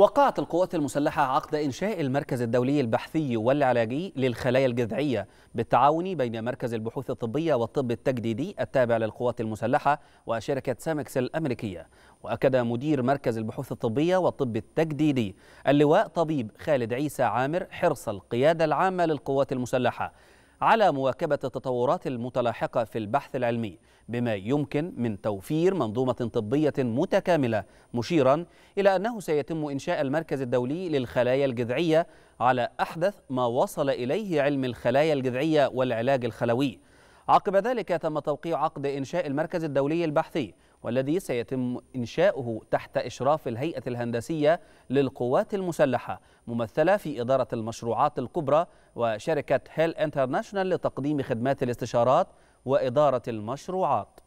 وقعت القوات المسلحة عقد إنشاء المركز الدولي البحثي والعلاجي للخلايا الجذعية بالتعاون بين مركز البحوث الطبية والطب التجديدي التابع للقوات المسلحة وشركة سامكس الأمريكية وأكد مدير مركز البحوث الطبية والطب التجديدي اللواء طبيب خالد عيسى عامر حرص القيادة العامة للقوات المسلحة على مواكبة التطورات المتلاحقة في البحث العلمي بما يمكن من توفير منظومة طبية متكاملة مشيرا إلى أنه سيتم إنشاء المركز الدولي للخلايا الجذعية على أحدث ما وصل إليه علم الخلايا الجذعية والعلاج الخلوي عقب ذلك تم توقيع عقد إنشاء المركز الدولي البحثي والذي سيتم إنشاؤه تحت إشراف الهيئة الهندسية للقوات المسلحة ممثلة في إدارة المشروعات الكبرى وشركة هيل انترناشونال لتقديم خدمات الاستشارات وإدارة المشروعات